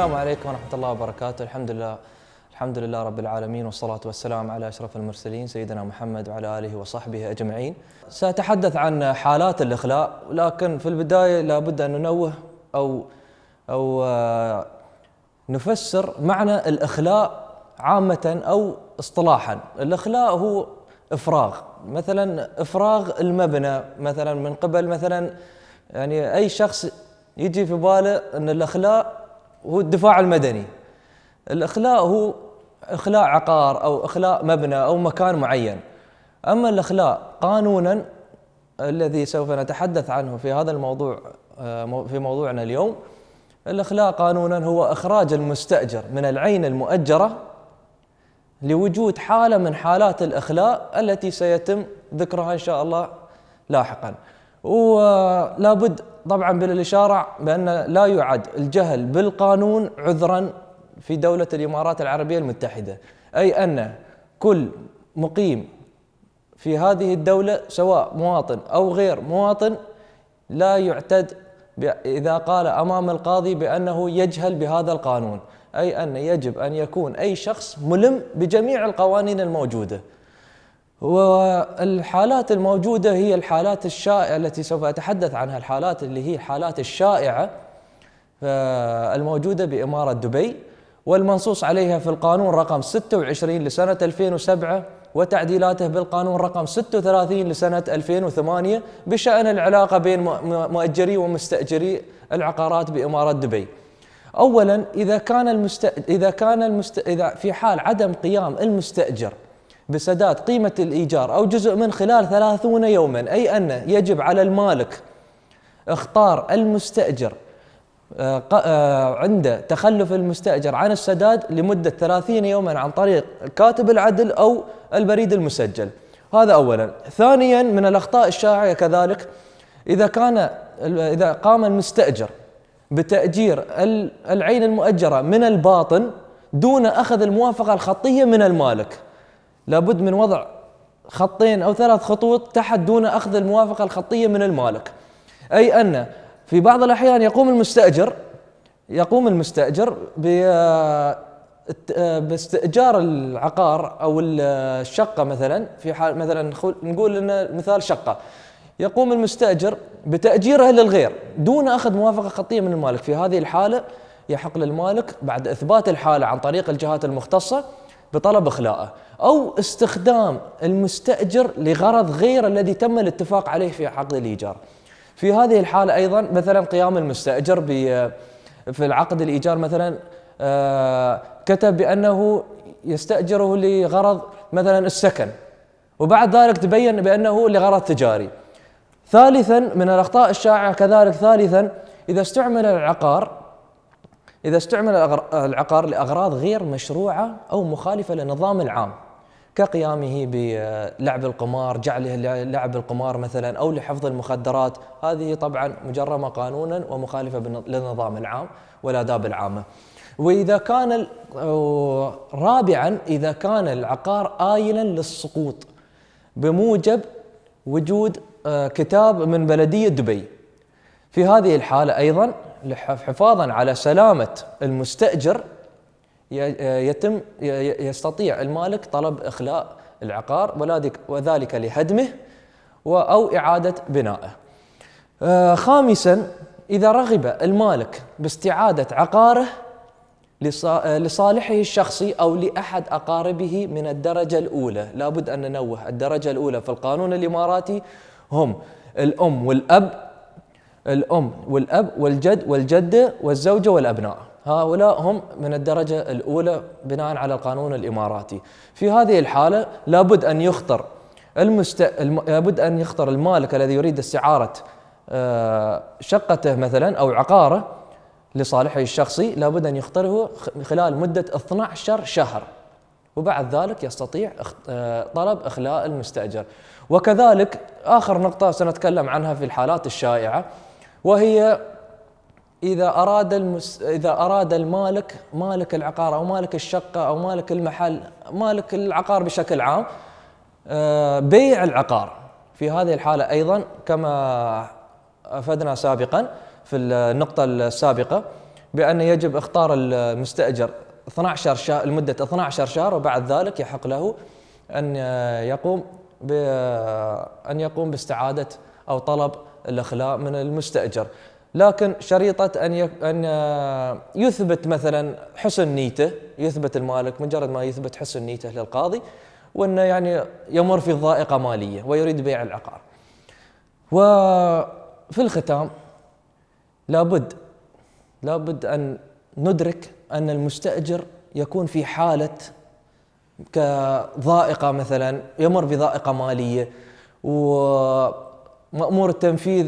السلام عليكم ورحمة الله وبركاته الحمد لله الحمد لله رب العالمين والصلاة والسلام على أشرف المرسلين سيدنا محمد وعلى آله وصحبه أجمعين سأتحدث عن حالات الإخلاء لكن في البداية لابد أن ننوه أو أو آه، نفسر معنى الإخلاء عامة أو اصطلاحا الإخلاء هو إفراغ مثلا إفراغ المبنى مثلا من قبل مثلا يعني أي شخص يجي في باله أن الإخلاء هو الدفاع المدني الإخلاء هو إخلاء عقار أو إخلاء مبنى أو مكان معين أما الإخلاء قانونا الذي سوف نتحدث عنه في هذا الموضوع آه، في موضوعنا اليوم الإخلاء قانونا هو إخراج المستأجر من العين المؤجرة لوجود حالة من حالات الإخلاء التي سيتم ذكرها إن شاء الله لاحقاً ولا بد طبعا بالإشارة بأن لا يعد الجهل بالقانون عذرا في دولة الإمارات العربية المتحدة أي أن كل مقيم في هذه الدولة سواء مواطن أو غير مواطن لا يعتد إذا قال أمام القاضي بأنه يجهل بهذا القانون أي أن يجب أن يكون أي شخص ملم بجميع القوانين الموجودة والحالات الموجودة هي الحالات الشائعة التي سوف أتحدث عنها الحالات اللي هي الحالات الشائعة آه، الموجودة بإمارة دبي والمنصوص عليها في القانون رقم 26 لسنة 2007 وتعديلاته بالقانون رقم 36 لسنة 2008 بشأن العلاقة بين مؤجري ومستأجري العقارات بإمارة دبي. أولاً إذا كان المست... إذا كان المست... إذا في حال عدم قيام المستأجر بسداد قيمة الإيجار أو جزء من خلال ثلاثون يوما أي أن يجب على المالك اختار المستأجر آه، آه، عند تخلف المستأجر عن السداد لمدة 30 يوما عن طريق كاتب العدل أو البريد المسجل هذا أولا ثانيا من الأخطاء الشائعة كذلك إذا كان إذا قام المستأجر بتأجير العين المؤجرة من الباطن دون أخذ الموافقة الخطية من المالك لابد من وضع خطين أو ثلاث خطوط تحت دون أخذ الموافقة الخطية من المالك أي أن في بعض الأحيان يقوم المستأجر يقوم المستأجر باستئجار العقار أو الشقة مثلا في حال مثلا نقول ان مثال شقة يقوم المستأجر بتأجيرها للغير دون أخذ موافقة خطية من المالك في هذه الحالة يحق للمالك بعد إثبات الحالة عن طريق الجهات المختصة بطلب إخلاءه أو استخدام المستأجر لغرض غير الذي تم الاتفاق عليه في عقد الإيجار في هذه الحالة أيضا مثلا قيام المستأجر في العقد الإيجار مثلا آه، كتب بأنه يستأجره لغرض مثلا السكن وبعد ذلك تبين بأنه لغرض تجاري ثالثا من الأخطاء الشائعة كذلك ثالثا إذا استعمل العقار إذا استعمل العقار لأغراض غير مشروعة أو مخالفة للنظام العام كقيامه بلعب القمار جعله لعب القمار مثلا أو لحفظ المخدرات هذه طبعا مجرمة قانونا ومخالفة للنظام العام والآداب العامة وإذا كان رابعا إذا كان العقار آيلا للسقوط بموجب وجود آه، كتاب من بلدية دبي في هذه الحالة أيضا حفاظا على سلامة المستأجر يتم يستطيع المالك طلب إخلاء العقار وذلك لهدمه أو إعادة بنائه آه، خامسا إذا رغب المالك باستعادة عقاره آه، لصالحه الشخصي أو لأحد أقاربه من الدرجة الأولى لابد أن ننوه الدرجة الأولى في القانون الإماراتي هم الأم والأب الأم والأب والجد والجدة والزوجة والأبناء هؤلاء هم من الدرجة الأولى بناء على القانون الإماراتي في هذه الحالة لابد أن يخطر المست... الم... لابد أن يخطر المالك الذي يريد استعارة آه، شقته مثلا أو عقاره لصالحه الشخصي لابد أن يخطره خلال مدة 12 شهر وبعد ذلك يستطيع آه، طلب إخلاء المستأجر وكذلك آخر نقطة سنتكلم عنها في الحالات الشائعة وهي إذا أراد المس... إذا أراد المالك مالك العقار أو مالك الشقة أو مالك المحل مالك العقار بشكل عام آه، بيع العقار في هذه الحالة أيضا كما أفدنا سابقا في النقطة السابقة بأن يجب اختار المستأجر 12 شهر لمدة 12 شهر وبعد ذلك يحق له أن يقوم بأن يقوم باستعادة أو طلب الاخلاء من المستاجر لكن شريطه ان ان آه، يثبت مثلا حسن نيته يثبت المالك مجرد ما يثبت حسن نيته للقاضي وانه يعني يمر في ضائقه ماليه ويريد بيع العقار. وفي الختام لابد لابد ان ندرك ان المستاجر يكون في حاله كضائقه مثلا يمر بضائقه ماليه و مأمور التنفيذ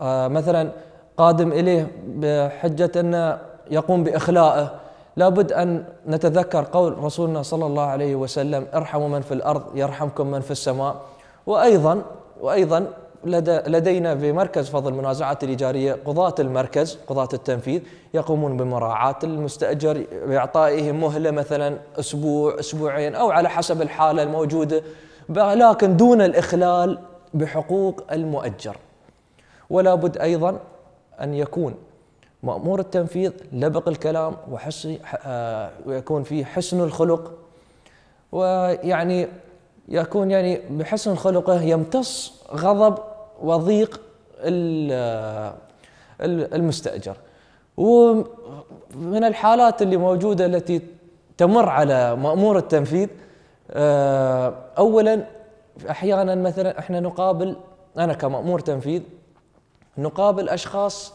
آه، مثلا قادم إليه بحجة أنه يقوم بإخلائه لابد أن نتذكر قول رسولنا صلى الله عليه وسلم ارحموا من في الأرض يرحمكم من في السماء وأيضا وأيضا لدى لدينا مركز فضل المنازعات الإيجارية قضاة المركز قضاة التنفيذ يقومون بمراعاة المستأجر بإعطائه مهلة مثلا أسبوع أسبوعين أو على حسب الحالة الموجودة لكن دون الإخلال بحقوق المؤجر ولا بد أيضا أن يكون مأمور التنفيذ لبق الكلام وحس آه، ويكون فيه حسن الخلق ويعني يكون يعني بحسن خلقه يمتص غضب وضيق آه، المستأجر ومن الحالات اللي موجودة التي تمر على مأمور التنفيذ آه، أولا احيانا مثلا احنا نقابل انا كمامور تنفيذ نقابل اشخاص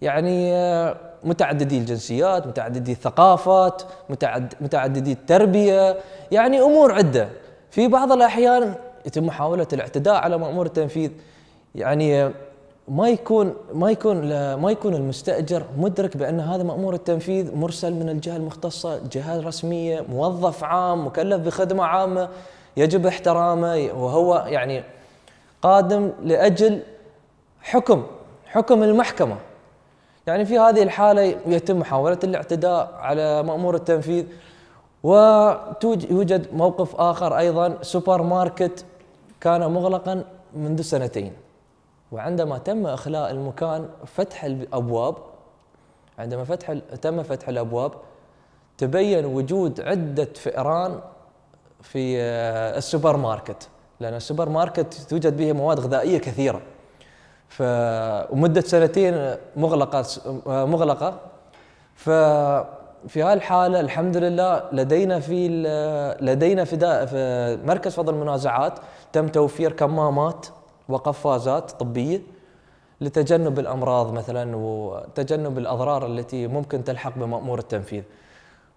يعني آه، متعددي الجنسيات متعددي الثقافات متعد متعددي التربيه يعني امور عده في بعض الاحيان يتم محاوله الاعتداء على مامور التنفيذ يعني آه، ما يكون ما يكون ما يكون المستاجر مدرك بان هذا مامور التنفيذ مرسل من الجهه المختصه جهه رسميه موظف عام مكلف بخدمه عامه يجب احترامه وهو يعني قادم لاجل حكم حكم المحكمه يعني في هذه الحاله يتم محاوله الاعتداء على مامور التنفيذ ويوجد موقف اخر ايضا سوبر ماركت كان مغلقا منذ سنتين وعندما تم اخلاء المكان فتح الابواب عندما فتح تم فتح الابواب تبين وجود عده فئران في آه، السوبر ماركت لأن السوبر ماركت توجد به مواد غذائية كثيرة ف ومدة سنتين مغلقة آه، مغلقة ففي هالحالة الحمد لله لدينا في لدينا في, في مركز فضل المنازعات تم توفير كمامات وقفازات طبية لتجنب الأمراض مثلا وتجنب الأضرار التي ممكن تلحق بمأمور التنفيذ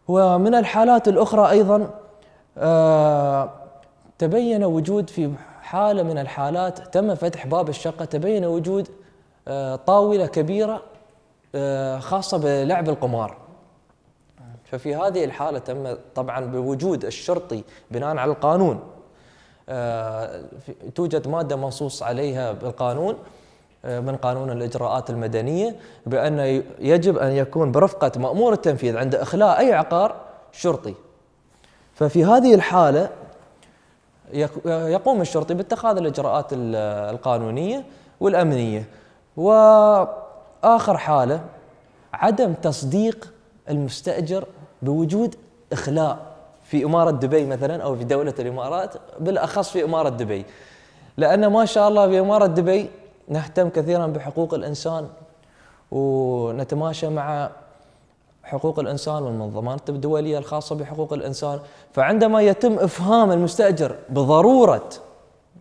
ومن الحالات الأخرى أيضا آه، تبين وجود في حالة من الحالات تم فتح باب الشقة تبين وجود آه، طاولة كبيرة آه، خاصة بلعب القمار ففي هذه الحالة تم طبعا بوجود الشرطي بناء على القانون توجد مادة منصوص عليها بالقانون من قانون الإجراءات المدنية بأن يجب أن يكون برفقة مأمور التنفيذ عند إخلاء أي عقار شرطي ففي هذه الحالة يقوم الشرطي باتخاذ الإجراءات القانونية والأمنية وآخر حالة عدم تصديق المستأجر بوجود إخلاء في إمارة دبي مثلا أو في دولة الإمارات بالأخص في إمارة دبي لأن ما شاء الله في إمارة دبي نهتم كثيرا بحقوق الإنسان ونتماشى مع حقوق الانسان والمنظمات الدوليه الخاصه بحقوق الانسان فعندما يتم افهام المستاجر بضروره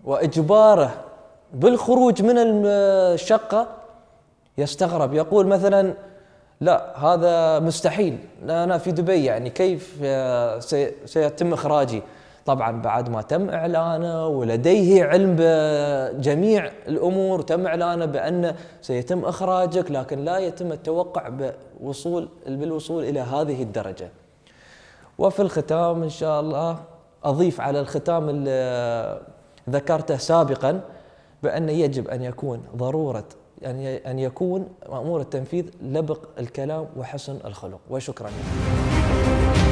واجباره بالخروج من الشقه يستغرب يقول مثلا لا هذا مستحيل انا في دبي يعني كيف آه، سيتم اخراجي طبعا بعد ما تم اعلانه ولديه علم بجميع الامور تم اعلانه بان سيتم اخراجك لكن لا يتم التوقع بوصول بالوصول الى هذه الدرجه. وفي الختام ان شاء الله اضيف على الختام اللي ذكرته سابقا بان يجب ان يكون ضروره ان يكون مامور التنفيذ لبق الكلام وحسن الخلق وشكرا لكم.